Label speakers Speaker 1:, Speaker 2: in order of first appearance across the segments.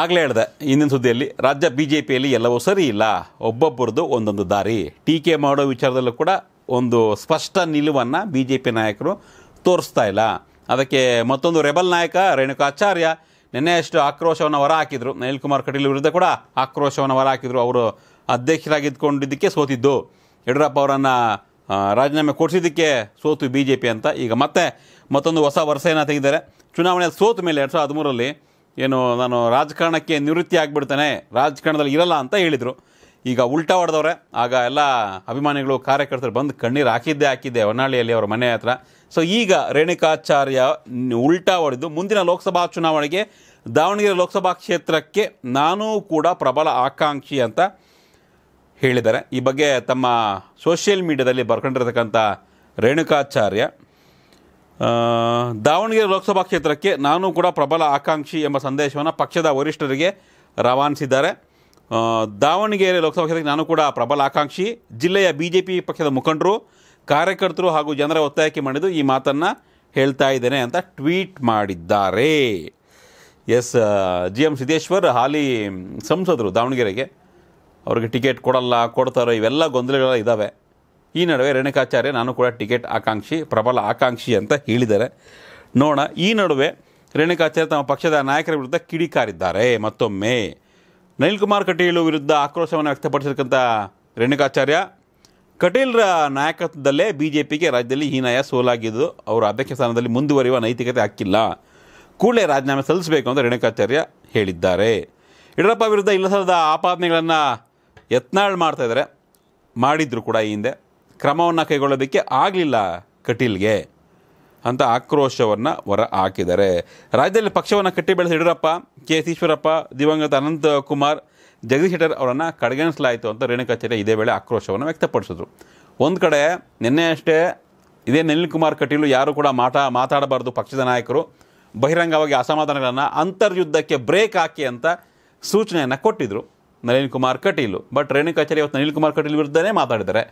Speaker 1: ಆಗಲೇ ಹೇಳಿದೆ ಇಂದಿನ ಸುದ್ದಿಯಲ್ಲಿ ರಾಜ್ಯ ಬಿ ಜೆ ಪಿಯಲ್ಲಿ ಎಲ್ಲವೂ ಸರಿ ಇಲ್ಲ ಒಬ್ಬೊಬ್ಬರದ್ದು ಒಂದೊಂದು ದಾರಿ ಟೀಕೆ ಮಾಡೋ ವಿಚಾರದಲ್ಲೂ ಕೂಡ ಒಂದು ಸ್ಪಷ್ಟ ನಿಲುವನ್ನು ಬಿ ಜೆ ಪಿ ನಾಯಕರು ತೋರಿಸ್ತಾ ಇಲ್ಲ ಅದಕ್ಕೆ ಮತ್ತೊಂದು ರೆಬಲ್ ನಾಯಕ ರೇಣುಕಾಚಾರ್ಯ ನಿನ್ನೆಯಷ್ಟು ಆಕ್ರೋಶವನ್ನು ಹೊರಹಾಕಿದರು ನಳಿಲ್ ಕುಮಾರ್ ಕಟೀಲ್ ವಿರುದ್ಧ ಕೂಡ ಆಕ್ರೋಶವನ್ನು ಹೊರಹಾಕಿದರು ಅವರು ಅಧ್ಯಕ್ಷರಾಗಿದ್ದುಕೊಂಡಿದ್ದಕ್ಕೆ ಸೋತಿದ್ದು ಯಡಿಯೂರಪ್ಪ ಅವರನ್ನು ರಾಜೀನಾಮೆ ಕೊಡಿಸಿದ್ದಕ್ಕೆ ಸೋತು ಬಿ ಜೆ ಪಿ ಅಂತ ಈಗ ಮತ್ತೆ ಮತ್ತೊಂದು ಹೊಸ ವರ್ಷ ತೆಗೆದಿದ್ದಾರೆ ಚುನಾವಣೆಯಲ್ಲಿ ಸೋತ ಮೇಲೆ ಎರಡು ಸಾವಿರದ ಹದಿಮೂರರಲ್ಲಿ ಏನು ನಾನು ರಾಜಕಾರಣಕ್ಕೆ ನಿವೃತ್ತಿ ಆಗಿಬಿಡ್ತಾನೆ ರಾಜಕಾರಣದಲ್ಲಿ ಇರಲ್ಲ ಅಂತ ಹೇಳಿದರು ಈಗ ಉಲ್ಟಾ ಹೊಡೆದವ್ರೆ ಆಗ ಎಲ್ಲ ಅಭಿಮಾನಿಗಳು ಕಾರ್ಯಕರ್ತರು ಬಂದು ಕಣ್ಣೀರು ಹಾಕಿದ್ದೇ ಹಾಕಿದ್ದೆ ಹೊನ್ನಾಳಿಯಲ್ಲಿ ಅವರ ಮನೆ ಹತ್ರ ಸೊ ಈಗ ರೇಣುಕಾಚಾರ್ಯ ಉಲ್ಟಾ ಹೊಡೆದು ಮುಂದಿನ ಲೋಕಸಭಾ ಚುನಾವಣೆಗೆ ದಾವಣಗೆರೆ ಲೋಕಸಭಾ ಕ್ಷೇತ್ರಕ್ಕೆ ನಾನೂ ಕೂಡ ಪ್ರಬಲ ಆಕಾಂಕ್ಷಿ ಅಂತ ಹೇಳಿದ್ದಾರೆ ಈ ಬಗ್ಗೆ ತಮ್ಮ ಸೋಷಿಯಲ್ ಮೀಡಿಯಾದಲ್ಲಿ ಬರ್ಕೊಂಡಿರ್ತಕ್ಕಂಥ ರೇಣುಕಾಚಾರ್ಯ ದಾವಣಗೆರೆ ಲೋಕಸಭಾ ಕ್ಷೇತ್ರಕ್ಕೆ ನಾನು ಕೂಡ ಪ್ರಬಲ ಆಕಾಂಕ್ಷಿ ಎಂಬ ಸಂದೇಶವನ್ನು ಪಕ್ಷದ ವರಿಷ್ಠರಿಗೆ ರವಾನಿಸಿದ್ದಾರೆ ದಾವಣಗೆರೆ ಲೋಕಸಭಾ ಕ್ಷೇತ್ರಕ್ಕೆ ನಾನು ಕೂಡ ಪ್ರಬಲ ಆಕಾಂಕ್ಷಿ ಜಿಲ್ಲೆಯ ಬಿ ಜೆ ಪಿ ಪಕ್ಷದ ಮುಖಂಡರು ಕಾರ್ಯಕರ್ತರು ಹಾಗೂ ಜನರ ಒತ್ತಾಯಕ್ಕೆ ಮಾಡಿದ್ದು ಈ ಮಾತನ್ನು ಹೇಳ್ತಾ ಇದ್ದೇನೆ ಅಂತ ಟ್ವೀಟ್ ಮಾಡಿದ್ದಾರೆ ಎಸ್ ಜಿ ಎಂ ಸಿದ್ದೇಶ್ವರ್ ಹಾಲಿ ಸಂಸದರು ದಾವಣಗೆರೆಗೆ ಅವ್ರಿಗೆ ಟಿಕೆಟ್ ಕೊಡಲ್ಲ ಕೊಡ್ತಾರೋ ಇವೆಲ್ಲ ಗೊಂದಲಗಳೆಲ್ಲ ಇದ್ದಾವೆ ಈ ನಡುವೆ ರೇಣುಕಾಚಾರ್ಯ ನಾನು ಕೂಡ ಟಿಕೆಟ್ ಆಕಾಂಕ್ಷಿ ಪ್ರಬಲ ಆಕಾಂಕ್ಷಿ ಅಂತ ಹೇಳಿದ್ದಾರೆ ನೋಡ ಈ ನಡುವೆ ರೇಣುಕಾಚಾರ್ಯ ತಮ್ಮ ಪಕ್ಷದ ನಾಯಕರ ವಿರುದ್ಧ ಕಿಡಿಕಾರಿದ್ದಾರೆ ಮತ್ತೊಮ್ಮೆ ನಳಿನ್ ಕುಮಾರ್ ಕಟೀಲು ವಿರುದ್ಧ ಆಕ್ರೋಶವನ್ನು ವ್ಯಕ್ತಪಡಿಸಿರ್ತಕ್ಕಂಥ ರೇಣುಕಾಚಾರ್ಯ ಕಟೀಲ್ರ ನಾಯಕತ್ವದಲ್ಲೇ ಬಿ ಜೆ ಪಿಗೆ ರಾಜ್ಯದಲ್ಲಿ ಹೀನಾಯ ಸೋಲಾಗಿದ್ದು ಅವರು ಅಧ್ಯಕ್ಷ ಸ್ಥಾನದಲ್ಲಿ ಮುಂದುವರಿಯುವ ನೈತಿಕತೆ ಹಾಕಿಲ್ಲ ಕೂಡಲೇ ರಾಜೀನಾಮೆ ಸಲ್ಲಿಸಬೇಕು ಅಂತ ರೇಣುಕಾಚಾರ್ಯ ಹೇಳಿದ್ದಾರೆ ಯಡಿಯೂರಪ್ಪ ವಿರುದ್ಧ ಇಲ್ಲಸಲ್ಲದ ಆಪಾದನೆಗಳನ್ನು ಯತ್ನಾಳ್ ಮಾಡ್ತಾಯಿದ್ದಾರೆ ಮಾಡಿದ್ರು ಕೂಡ ಈ ಹಿಂದೆ ಕ್ರಮವನ್ನು ಕೈಗೊಳ್ಳೋದಕ್ಕೆ ಆಗಲಿಲ್ಲ ಕಟೀಲ್ಗೆ ಅಂತ ಆಕ್ರೋಶವನ್ನು ಹೊರ ಹಾಕಿದ್ದಾರೆ ರಾಜ್ಯದಲ್ಲಿ ಪಕ್ಷವನ್ನು ಕಟ್ಟಿ ಬೆಳೆಸಿ ಯಡಿಯೂರಪ್ಪ ಕೆ ಎಸ್ ಈಶ್ವರಪ್ಪ ದಿವಂಗತ ಅನಂತ ಕುಮಾರ್ ಜಗದೀಶ್ ಶೆಟ್ಟರ್ ಅವರನ್ನು ಕಡೆಗಣಿಸಲಾಯಿತು ಅಂತ ರೇಣುಕಾಚಾರ್ಯ ಇದೇ ವೇಳೆ ಆಕ್ರೋಶವನ್ನು ವ್ಯಕ್ತಪಡಿಸಿದ್ರು ಒಂದು ಕಡೆ ನಿನ್ನೆ ಅಷ್ಟೇ ಇದೇ ನಿಲ್ ಕುಮಾರ್ ಕಟೀಲು ಯಾರು ಕೂಡ ಮಾತಾ ಮಾತಾಡಬಾರ್ದು ಪಕ್ಷದ ನಾಯಕರು ಬಹಿರಂಗವಾಗಿ ಅಸಮಾಧಾನಗಳನ್ನು ಅಂತರ್ಯುದ್ಧಕ್ಕೆ ಬ್ರೇಕ್ ಹಾಕಿ ಅಂತ ಸೂಚನೆಯನ್ನು ಕೊಟ್ಟಿದ್ದರು ನಳಿನ್ ಕುಮಾರ್ ಕಟೀಲು ಬಟ್ ರೇಣುಕಾಚಾರ್ಯ ಇವತ್ತು ನಳಿನ್ ಕುಮಾರ್ ಕಟೀಲ್ ವಿರುದ್ಧನೇ ಮಾತಾಡಿದ್ದಾರೆ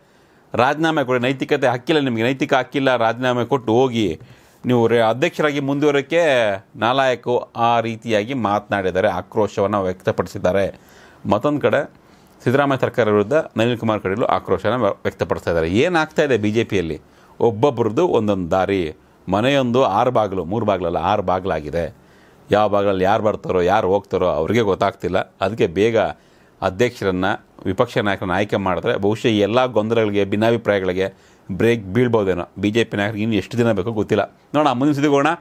Speaker 1: ರಾಜೀನಾಮೆ ಕೊಡಿ ನೈತಿಕತೆ ಹಾಕಿಲ್ಲ ನಿಮಗೆ ನೈತಿಕ ಹಾಕಿಲ್ಲ ರಾಜೀನಾಮೆ ಕೊಟ್ಟು ಹೋಗಿ ನೀವು ಅಧ್ಯಕ್ಷರಾಗಿ ಮುಂದುವರೋಕ್ಕೆ ನಾಲಾಯಕು ಆ ರೀತಿಯಾಗಿ ಮಾತನಾಡಿದ್ದಾರೆ ಆಕ್ರೋಶವನ್ನು ವ್ಯಕ್ತಪಡಿಸಿದ್ದಾರೆ ಮತ್ತೊಂದು ಕಡೆ ಸಿದ್ದರಾಮಯ್ಯ ಸರ್ಕಾರ ವಿರುದ್ಧ ನಳಿನ್ ಕುಮಾರ್ ಕಟೀಲು ಆಕ್ರೋಶನ ವ್ಯಕ್ತಪಡಿಸ್ತಾ ಇದ್ದಾರೆ ಏನಾಗ್ತಾ ಇದೆ ಬಿ ಜೆ ಪಿಯಲ್ಲಿ ಒಬ್ಬೊಬ್ಬರದ್ದು ಒಂದೊಂದು ದಾರಿ ಮನೆಯೊಂದು ಆರು ಬಾಗಿಲು ಮೂರು ಬಾಗಿಲಲ್ಲ ಆರು ಬಾಗಿಲಾಗಿದೆ ಯಾವ ಬಾಗಿಲಲ್ಲಿ ಯಾರು ಬರ್ತಾರೋ ಯಾರು ಹೋಗ್ತಾರೋ ಅವ್ರಿಗೆ ಗೊತ್ತಾಗ್ತಿಲ್ಲ ಅದಕ್ಕೆ ಬೇಗ ಅಧ್ಯಕ್ಷರನ್ನು ವಿಪಕ್ಷ ನಾಯಕರನ್ನು ಆಯ್ಕೆ ಮಾಡಿದ್ರೆ ಬಹುಶಃ ಈ ಎಲ್ಲ ಗೊಂದಲಗಳಿಗೆ ಭಿನ್ನಾಭಿಪ್ರಾಯಗಳಿಗೆ ಬ್ರೇಕ್ ಬೀಳ್ಬೋದೇನೋ ಬಿ ಜೆ ಪಿ ನಾಯಕರಿಗೆ ಇನ್ನು ಎಷ್ಟು ದಿನ ಬೇಕೋ ಗೊತ್ತಿಲ್ಲ ನೋಡೋಣ ಮುಂದಿನ ಸುದ್ದಿಗೋಣ